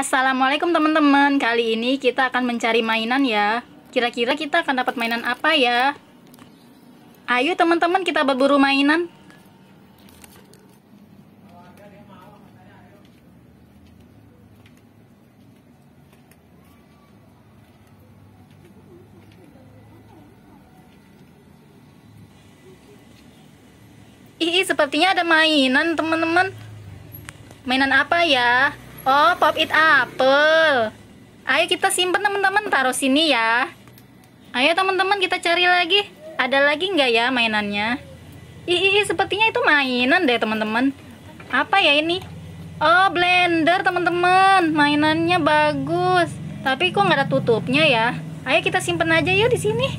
Assalamualaikum teman-teman Kali ini kita akan mencari mainan ya Kira-kira kita akan dapat mainan apa ya? Ayo teman-teman kita berburu mainan Ih, sepertinya ada mainan, teman-teman. Mainan apa ya? Oh, pop it apple. Ayo kita simpen teman-teman, taruh sini ya. Ayo teman-teman kita cari lagi. Ada lagi nggak ya mainannya? Ih, sepertinya itu mainan deh teman-teman. Apa ya ini? Oh, blender teman-teman. Mainannya bagus. Tapi kok nggak ada tutupnya ya? Ayo kita simpen aja yuk di sini.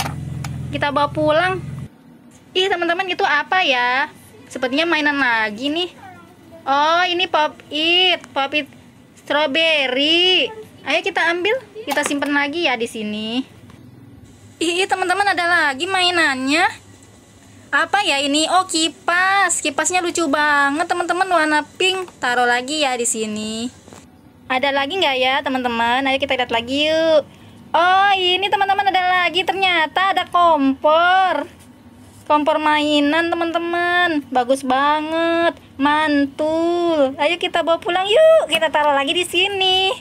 Kita bawa pulang. Ih, teman-teman itu apa ya? Sepertinya mainan lagi nih. Oh, ini pop it. Pop it Strawberry. Ayo kita ambil, kita simpan lagi ya di sini. Ih, teman-teman ada lagi mainannya. Apa ya ini? Oh, kipas. Kipasnya lucu banget, teman-teman, warna pink. Taruh lagi ya di sini. Ada lagi nggak ya, teman-teman? Ayo kita lihat lagi yuk. Oh, ini teman-teman ada lagi. Ternyata ada kompor kompor mainan teman-teman bagus banget mantul ayo kita bawa pulang yuk kita taruh lagi di sini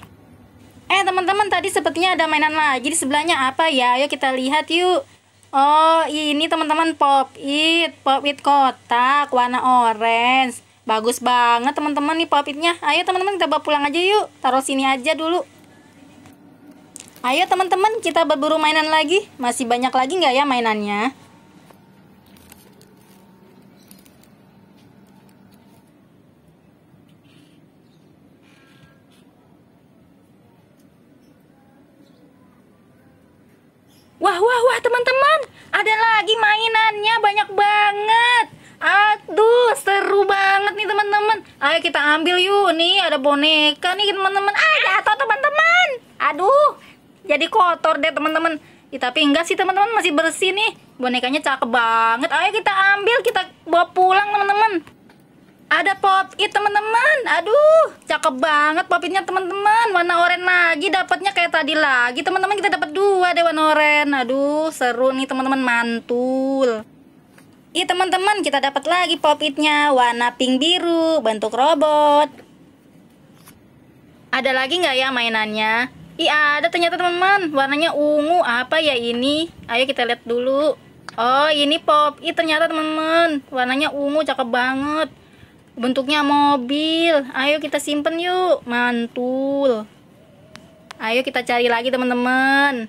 eh teman-teman tadi sepertinya ada mainan lagi di sebelahnya apa ya ayo kita lihat yuk oh ini teman-teman pop it pop it kotak warna orange bagus banget teman-teman nih pop itnya ayo teman-teman kita bawa pulang aja yuk taruh sini aja dulu Ayo teman-teman kita berburu mainan lagi Masih banyak lagi nggak ya mainannya? Wah, wah, wah, teman-teman, ada lagi mainannya banyak banget. Aduh, seru banget nih teman-teman. Ayo kita ambil yuk. Nih ada boneka nih teman-teman. Ah, jatuh teman-teman. Aduh, jadi kotor deh teman-teman. Ya, tapi enggak sih teman-teman masih bersih nih. Bonekanya cakep banget. Ayo kita ambil, kita bawa pulang teman-teman. Ada pop it teman-teman. Aduh, cakep banget pop itnya teman-teman. Warna oranye lagi dapatnya kayak tadi lagi. Teman-teman kita dapat dua deh warna oranye. Aduh, seru nih teman-teman mantul. Ih teman-teman, kita dapat lagi pop itnya warna pink biru, bentuk robot. Ada lagi nggak ya mainannya? Ih ada ternyata teman-teman, warnanya ungu apa ya ini? Ayo kita lihat dulu. Oh ini pop it ternyata teman-teman, warnanya ungu cakep banget bentuknya mobil ayo kita simpen yuk mantul ayo kita cari lagi teman-teman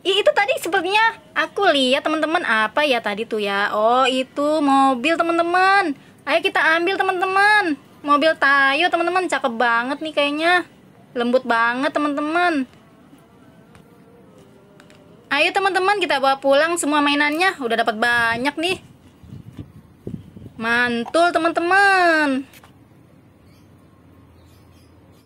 Ih, itu tadi sepertinya aku lihat teman-teman apa ya tadi tuh ya oh itu mobil teman-teman ayo kita ambil teman-teman mobil tayo teman-teman cakep banget nih kayaknya lembut banget teman-teman ayo teman-teman kita bawa pulang semua mainannya udah dapat banyak nih Mantul teman-teman.